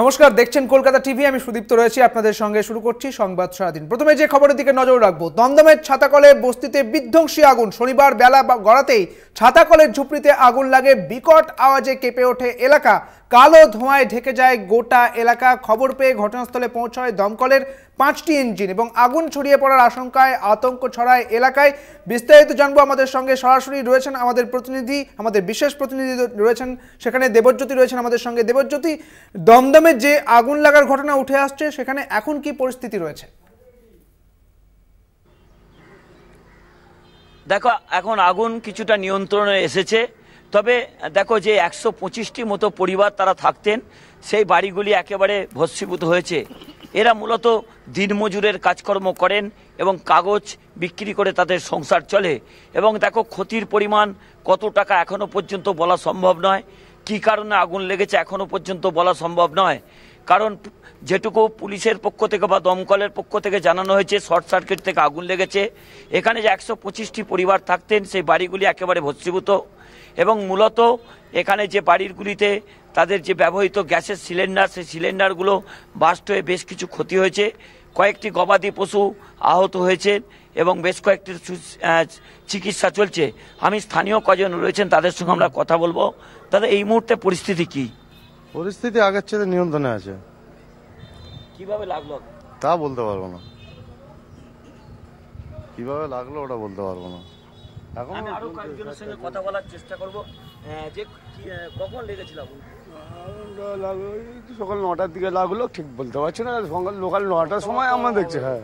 নমস্কার দেখছেন কলকাতা টিভি আমি সুদীপ্ত রয়েছি আপনাদের সঙ্গে শুরু করছি সংবাদ সারাদিন প্রথমে যে খবরের দিকে নজর রাখবো দমদমের ছাতাকলে বস্তিতে বিধ্বংসী আগুন শনিবার বেলা গড়াতেই ছাতাকলের ঝুপড়িতে আগুন লাগে বিকট আওয়াজে কেঁপে ওঠে এলাকা কালো ধোঁয়ায় ঢেকে যায় গোটা এলাকা খবর পেয়ে ঘটনাস্থলে পৌঁছায় দমকলের পাঁচটি ইঞ্জিন এবং আগুন ছড়িয়ে পড়ার আশঙ্কায় আতঙ্ক ছড়ায় এলাকায় বিস্তারিত জানবো আমাদের সঙ্গে সরাসরি রয়েছেন আমাদের প্রতিনিধি আমাদের বিশেষ প্রতিনিধি রয়েছেন সেখানে দেবজ্যোতি রয়েছেন আমাদের সঙ্গে দেবজ্যোতি দমদমে যে আগুন লাগার ঘটনা উঠে আসছে সেখানে এখন কি পরিস্থিতি রয়েছে দেখো এখন আগুন কিছুটা নিয়ন্ত্রণে এসেছে তবে দেখো যে একশো পঁচিশটি মতো পরিবার তারা থাকতেন সেই বাড়িগুলি একেবারে ভস্মীভূত হয়েছে এরা মূলত দিনমজুরের কাজকর্ম করেন এবং কাগজ বিক্রি করে তাদের সংসার চলে এবং দেখো ক্ষতির পরিমাণ কত টাকা এখনও পর্যন্ত বলা সম্ভব নয় কি কারণে আগুন লেগেছে এখনও পর্যন্ত বলা সম্ভব নয় কারণ যেটুকু পুলিশের পক্ষ থেকে বা দমকলের পক্ষ থেকে জানানো হয়েছে শর্ট সার্কিট থেকে আগুন লেগেছে এখানে যে একশো পঁচিশটি পরিবার থাকতেন সেই বাড়িগুলি একেবারে ভস্মীভূত এবং মূলত এখানে যে বাড়িগুলিতে তাদের যে ব্যবহৃত গ্যাসের সিলিন্ডার সেই সিলিন্ডারগুলো বাস্ট হয়ে বেশ কিছু ক্ষতি হয়েছে কয়েকটি গবাদি পশু আহত হয়েছে এবং বেশ কয়েকটি চিকিৎসা চলছে আমি স্থানীয় কজন রয়েছেন তাদের সঙ্গে আমরা কথা বলবো তাদের এই মুহূর্তে পরিস্থিতি কি পরিস্থিতি আগের চেয়ে নিয়ন্ত্রণে আছে কিভাবে লাগলো তা বলতে পারবো না কিভাবে লাগলো ওটা বলতে পারবো না আমি আরও কয়েকজনের সঙ্গে কথা বলার চেষ্টা করব যে কখন লেগেছিল সকাল নটার দিকে লাগলো ঠিক বলতে পারছি না সকাল লোকাল নটার সময় আমরা দেখছি হ্যাঁ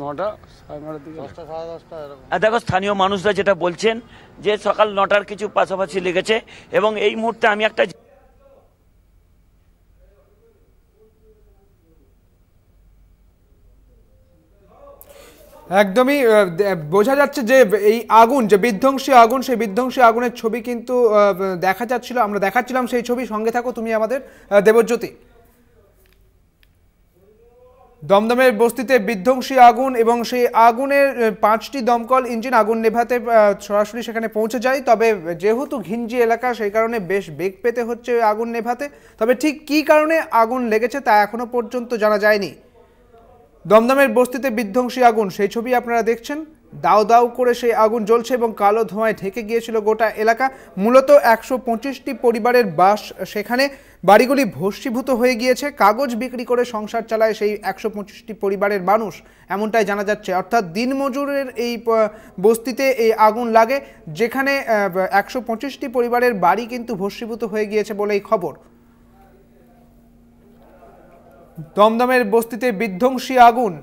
নটা সাড়ে নটার দশটা সাড়ে দশটা এরকম দেখো স্থানীয় মানুষরা যেটা বলছেন যে সকাল নটার কিছু পাশাপাশি লেগেছে এবং এই মুহূর্তে আমি একটা একদমই বোঝা যাচ্ছে যে এই আগুন যে বিধ্বংসী আগুন সেই বিধ্বংসী আগুনের ছবি কিন্তু দেখা যাচ্ছিল আমরা দেখাচ্ছিলাম সেই ছবি সঙ্গে থাকো তুমি আমাদের দেবজ্যোতি দমদমের বস্তিতে বিধ্বংসী আগুন এবং সেই আগুনের পাঁচটি দমকল ইঞ্জিন আগুন নেভাতে সরাসরি সেখানে পৌঁছে যায় তবে যেহেতু ঘিঞ্জি এলাকা সেই কারণে বেশ বেগ পেতে হচ্ছে আগুন নেভাতে তবে ঠিক কি কারণে আগুন লেগেছে তা এখনও পর্যন্ত জানা যায়নি দমদমের বস্তিতে বিধ্বংসী আগুন সেই ছবি আপনারা দেখছেন দাও দাও করে সেই আগুন জ্বলছে এবং কালো ধোঁয়ায় ঢেকে গিয়েছিল গোটা এলাকা মূলত একশো পঁচিশটি পরিবারের বাস সেখানে বাড়িগুলি ভস্মীভূত হয়ে গিয়েছে কাগজ বিক্রি করে সংসার চালায় সেই একশো পঁচিশটি পরিবারের মানুষ এমনটাই জানা যাচ্ছে অর্থাৎ দিনমজুরের এই বস্তিতে এই আগুন লাগে যেখানে একশো পঁচিশটি পরিবারের বাড়ি কিন্তু ভস্মীভূত হয়ে গিয়েছে বলে এই খবর দমদমের বস্তিতে বিধ্বংসী আগুন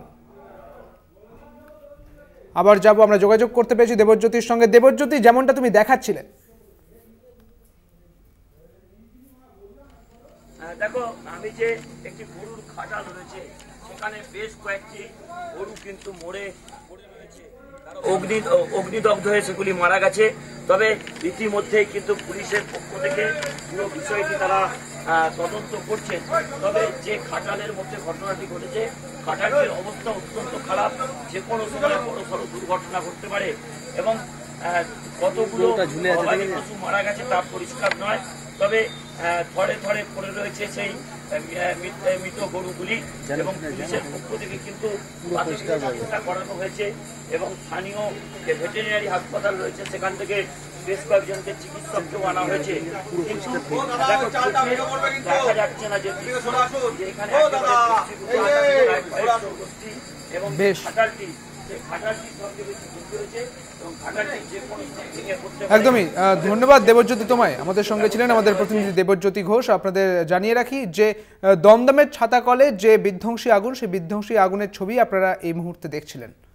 আবার যাব আমরা যোগাযোগ করতে পেরেছি দেবজ্যোতির সঙ্গে দেবজ্যোতি যেমনটা তুমি দেখাচ্ছিলে হ্যাঁ, দেখো আমি যে একটি গরুর খাটাল রয়েছে সেখানে বেশ কয়েকটি গরু কিন্তু মরে অগ্নি অগ্নিদগ্ধ হয়ে সেগুলি মারা গেছে তবে ইতিমধ্যে কিন্তু পুলিশের পক্ষ থেকে পুরো বিষয়টি তারা তদন্ত করছেন তবে যে খাটালের মধ্যে ঘটনাটি ঘটেছে খাটালের অবস্থা অত্যন্ত খারাপ যে কোনো সময় বড় সড়ো দুর্ঘটনা ঘটতে পারে এবং কতগুলো গবাদি পশু মারা গেছে তা পরিষ্কার নয় তবে থরে থরে পড়ে রয়েছে সেই মৃত গরুগুলি এবং পুলিশের পক্ষ থেকে কিন্তু করানো হয়েছে এবং স্থানীয় যে ভেটেরিনারি হাসপাতাল রয়েছে সেখান থেকে বেশ কয়েকজনকে আনা হয়েছে কিন্তু দেখা যাচ্ছে না যে এখানে এবং একদমই ধন্যবাদ দেবজ্যোতি তোমায় আমাদের সঙ্গে ছিলেন আমাদের প্রতিনিধি দেবজ্যোতি ঘোষ আপনাদের জানিয়ে রাখি যে দমদমের ছাতা কলে যে বিধ্বংসী আগুন সেই বিধ্বংসী আগুনের ছবি আপনারা এই মুহূর্তে দেখছিলেন